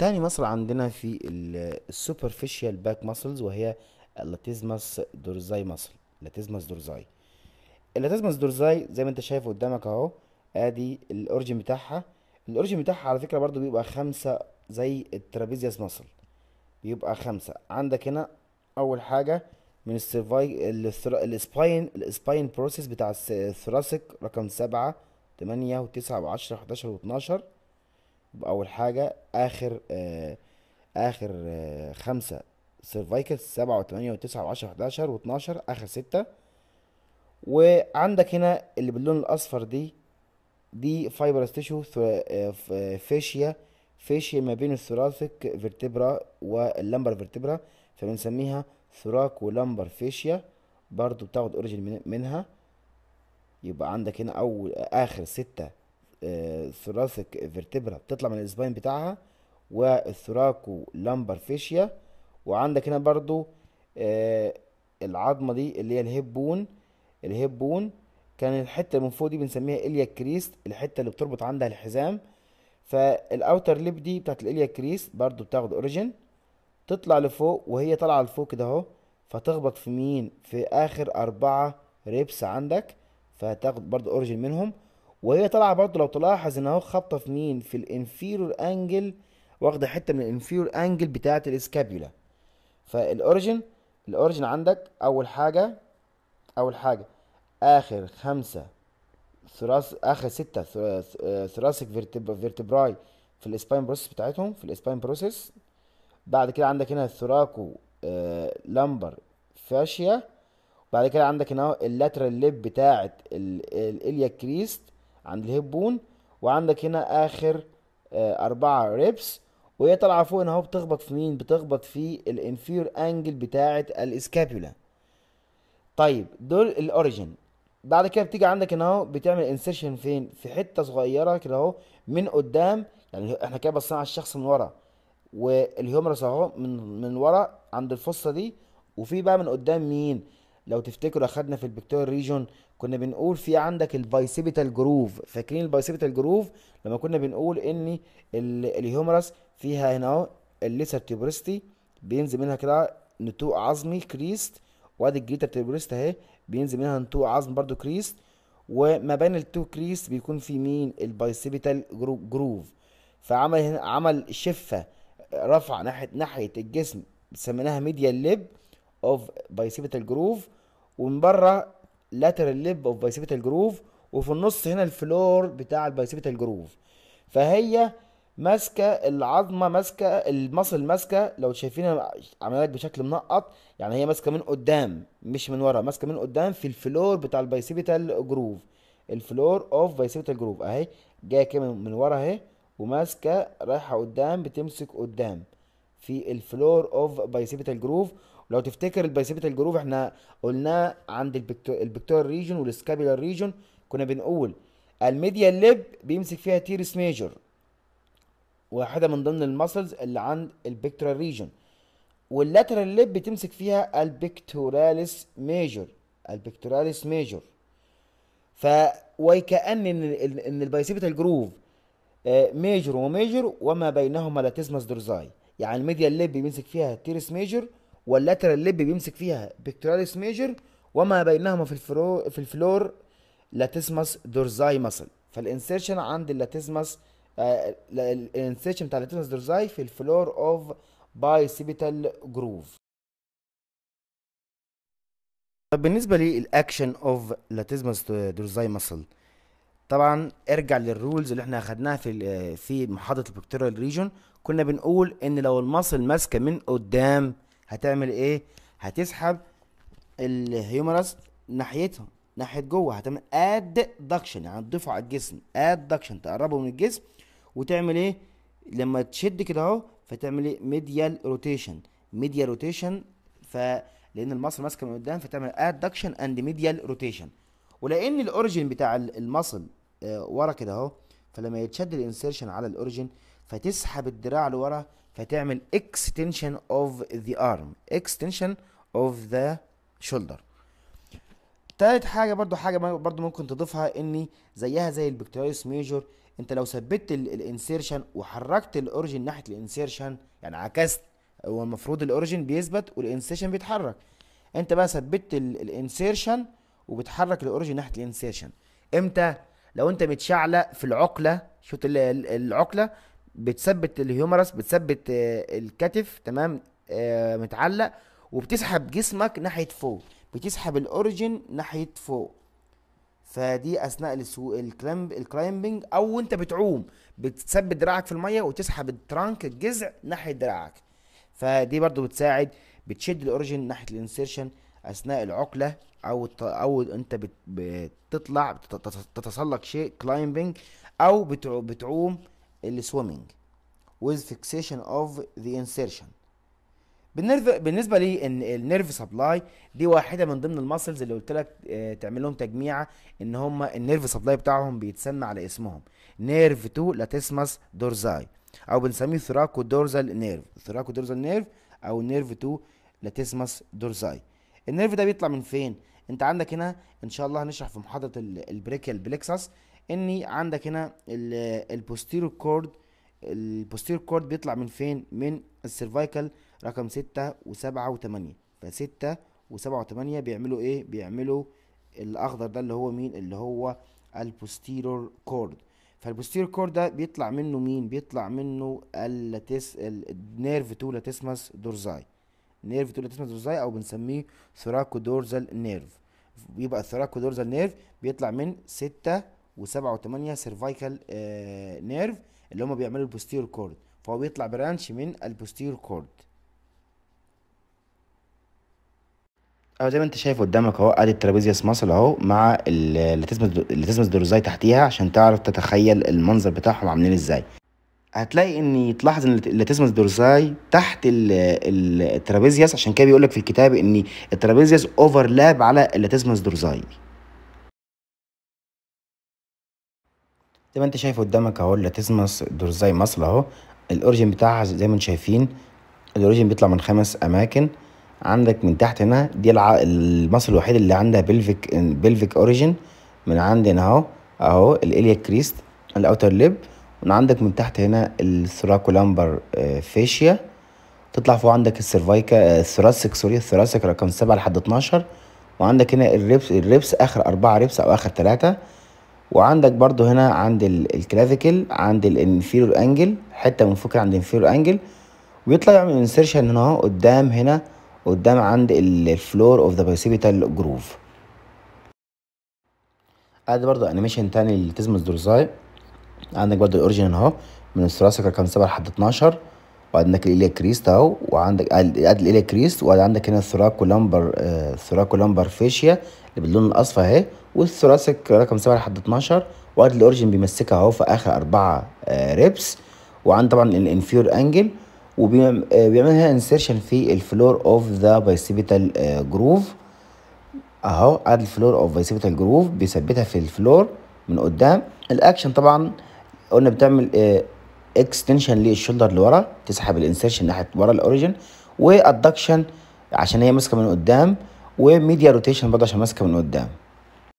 تاني مصل عندنا في السوبرفيشال باك ماسلز وهي اللاتيزماس دورزاي ماسل اللاتيزماس دورزاي اللاتيزماس دورزاي زي ما انت شايف قدامك اهو ادي الاورجن بتاعها الاورجن بتاعها على فكره برضو بيبقى خمسه زي الترابيزياس ماسل بيبقى خمسه عندك هنا اول حاجه من السيرفاي الاسباين الاسباين بروسيس بتاع الثراسك رقم سبعة تمانية وتسعة وعشرة وحداشر واتناشر اول حاجه اخر آه اخر آه خمسه سيرفايكل سبعة وتمانية وتسعة وعشرة وحداشر واتناشر اخر ستة وعندك هنا اللي باللون الاصفر دي دي فايبرس تيشو فيشيا فيشيا ما بين الثراسك فيرتبرا واللمبر فيرتبرا فبنسميها ثراك ولمبر فيشيا برضو بتاخد اوريجين منها يبقى عندك هنا اول اخر ستة ثراثيك فيرتبرا بتطلع من السباين بتاعها والثراكو لامبر فيشيا وعندك هنا برضو آه، العظمه دي اللي هي الهيب بون الهيب بون كان الحته اللي من فوق دي بنسميها اليا كريست الحته اللي بتربط عندها الحزام فالاوتر ليب دي بتاعت الاليا كريست برضو بتاخد اوريجين تطلع لفوق وهي طالعه لفوق كده اهو فتخبط في مين في اخر اربعه ريبس عندك فهتاخد برضو اوريجين منهم وهي طالعه برضو لو تلاحظ ان اهو خبطه في مين في الانفيرور انجل واخده حته من الانفيرور انجل بتاعه الاسكابيولا فالاوريجن الاوريجن عندك اول حاجه اول حاجه اخر خمسه ثراس اخر ستة ثراسك فيرتبراي في الاسباين بروسس بتاعتهم في الاسباين بروسس بعد كده عندك هنا الثراكو آه، لامبر فاشيا بعد كده عندك هنا اللاترال ليب بتاعت الاليا كريست عند الهيب بون وعندك هنا اخر آه، أربعة ريبس وهي طالعة فوق هنا اهو بتخبط في مين بتخبط في الانفير انجل بتاعة الاسكابولا طيب دول الاوريجن بعد كده بتيجي عندك هنا اهو بتعمل انسيرشن فين في حتة صغيرة كده اهو من قدام يعني احنا كده بصينا على الشخص من ورا والهيومرس اهو من من ورا عند الفصة دي وفي بقى من قدام مين لو تفتكروا اخدنا في البكتيريال ريجون كنا بنقول في عندك البايسيبيتال جروف فاكرين البايسيبيتال جروف لما كنا بنقول ان الهيومرس فيها هنا اهو الليسر تيبرستي بينزل منها كده نتوء عظمي كريست وادي الجيتا تيبرست اهي بينزل منها نتوء عظم برده كريست وما بين التو كريست بيكون في مين البايسيبيتال جروف فعمل هنا عمل شفه رفع ناحيه ناحيه الجسم سميناها ميديا ليب اوف بايسيبيتال جروف ومن بره lateral lip of bicipital groove وفي النص هنا الفلور بتاع البايسيبيتال جروف فهي ماسكه العظمه ماسكه المصل ماسكه لو شايفين عملت بشكل منقط يعني هي ماسكه من قدام مش من ورا ماسكه من قدام في الفلور بتاع البايسيبيتال جروف الفلور اوف بايسيبيتال جروف اهي جايه كده من ورا اهي وماسكه رايحه قدام بتمسك قدام في الفلور اوف بايسيبيتال جروف لو تفتكر البايسيبيتال جروف احنا قلناه عند البكتور ريجن والسكابيلار ريجن كنا بنقول الميديا ليب بيمسك فيها تيرس ميجر واحده من ضمن المسلز اللي عند البكتورال ريجن واللاترال ليب بتمسك فيها البكتوراليس ميجر البكتوراليس ميجر ف وكأن ان ان البايسيبيتال جروف ميجر وميجر وما بينهما لاتيزماس دورزاي يعني الميديا ليب بيمسك فيها تيرس ميجر واللاترال ليب بيمسك فيها بيكتوراليس ميجر وما بينهما في الفرو في الفلور لاتيسماس دورزاي مسل فالانسيرشن عند اللاتيسماس آه، الانسيرشن بتاع اللاتيسماس دورزاي في الفلور اوف بايسيبيتال جروف طب بالنسبه للاكشن اوف لاتيسماس دورزاي مسل طبعا ارجع للرولز اللي احنا اخدناها في في محاضره البكتيريال ريجون كنا بنقول ان لو المصل ماسكه من قدام هتعمل ايه هتسحب الهيومرس ناحيتها ناحيه جوه هتعمل ادكشن يعني تضيفه على الجسم ادكشن تقربه من الجسم وتعمل ايه لما تشد كده اهو فتعمل ايه ميديال روتيشن ميديال روتيشن ف لان المصل ماسكه من قدام فتعمل ادكشن اند ميديال روتيشن ولان الاوريجن بتاع المصل آه، ورا كده اهو فلما يتشد الانسيرشن على الاوريجن فتسحب الدراع لورا فتعمل extension of the arm extension of the shoulder تالت حاجه برضو حاجه برضو ممكن تضيفها ان زيها زي البكتيريوس ميجور انت لو ثبتت الانسيرشن وحركت الاوريجن ناحيه الانسيرشن يعني عكست هو المفروض الاوريجن بيثبت والانسيرشن بيتحرك انت بقى ثبتت الانسيرشن وبتحرك الاوريجن ناحيه الانسيرشن امتى لو انت متشعلق في العقله شفت العقله بتثبت الهيومرس بتثبت آه، الكتف تمام آه، متعلق وبتسحب جسمك ناحيه فوق بتسحب الاوريجن ناحيه فوق فدي اثناء السو... الكلايمبنج او انت بتعوم بتثبت دراعك في الميه وتسحب الترانك الجذع ناحيه دراعك فدي برضو بتساعد بتشد الاوريجن ناحيه الانسيرشن اثناء العقله او او انت بتطلع بتتسلق شيء كلايمبنج او بتعوم السويمنج with fixation of the insertion بالنسبه ان النيرف سبلاي دي واحده من ضمن الماسلز اللي قلت لك آه، تعمل لهم تجميعه ان هم النيرف سبلاي بتاعهم بيتسمى على اسمهم نيرف 2 لاتسماس دورزاي او بنسميه ثراكو دورزال نيرف ثراكو دورزال نيرف او نيرف 2 لاتسماس دورزاي النيرف ده بيطلع من فين انت عندك هنا ان شاء الله هنشرح في محاضره البريكال بلكسس اني عندك هنا البوستيرو كورد البوستيرو كورد بيطلع من فين من السيرفايكال رقم ستة وسبعة و فستة وسبعة 8 بيعملوا ايه بيعملوا الاخضر ده اللي هو مين اللي هو البوستيرور كورد فالبوستيرور كورد ده بيطلع منه مين بيطلع منه اللاتيس النيرف تو لاتيسماس دورزاي نيرف تو لاتيسماس دورزاي او بنسميه دورزال نيرف بيبقى دورزال نيرف بيطلع من ستة وسبعة وثمانية سيرفايكال نيرف اللي هم بيعملوا البوستيرور كورد فهو بيطلع برانش من البوستيرور كورد او زي ما انت شايف قدامك اهو ادي الترابيزيوس ماسل اهو مع اللاتيسمس دورزاي تحتيها عشان تعرف تتخيل المنظر بتاعهم عاملين ازاي هتلاقي ان تلاحظ ان اللاتيسمس دورزاي تحت الترابيزيوس عشان كده بيقول لك في الكتاب ان الترابيزيوس اوفرلاب على اللاتيسمس دورزاي زي ما انت شايف قدامك اهو اللاتيسماس دورزاي مصل اهو الاورجن بتاعها زي ما انتم شايفين الاورجن بيطلع من خمس اماكن عندك من تحت هنا دي المصل الوحيد اللي عندها بلفيك بلفيك اوريجين من عندنا اهو اهو الاليا كريست الاوتر ليب ومن عندك من تحت هنا الثراكولامبر آه، فيشيا تطلع فوق عندك السيرفايكا آه، الثراسك سوري الثراسك رقم سبعة لحد اتناشر وعندك هنا الريبس الريبس اخر اربعة ريبس او اخر تلاتة وعندك برضو هنا عند الكلاسيكال عند الانفيرور انجل حته من فوق عند الانفيرور انجل ويطلع يعمل انسيرشن هنا اهو قدام هنا قدام عند الفلور اوف ذا بايسيبيتال جروف ادي برضو انيميشن تاني للتزموس دورزاي عندك برضو الاوريجين اهو من الثراسك رقم 7 لحد 12 وعندك الاليا كريست اهو وعندك ادي الاليا كريست وعندك هنا الثراكو لامبر آه لامبر فيشيا اللي باللون الاصفر اهي والثراسك رقم 7 لحد 12 وادي الاورجن بيمسكها اهو في اخر اربعه آه ريبس وعند طبعا الانفيور انجل وبيعمل هنا انسيرشن في الفلور اوف ذا بايسيبيتال جروف اهو ادي الفلور اوف بايسيبيتال جروف بيثبتها في الفلور من قدام الاكشن طبعا قلنا بتعمل آه، اكستنشن للشولدر لورا تسحب الانسرشن ناحيه ورا الاوريجن وادكشن عشان هي ماسكه من قدام وميديا روتيشن برضه عشان ماسكه من قدام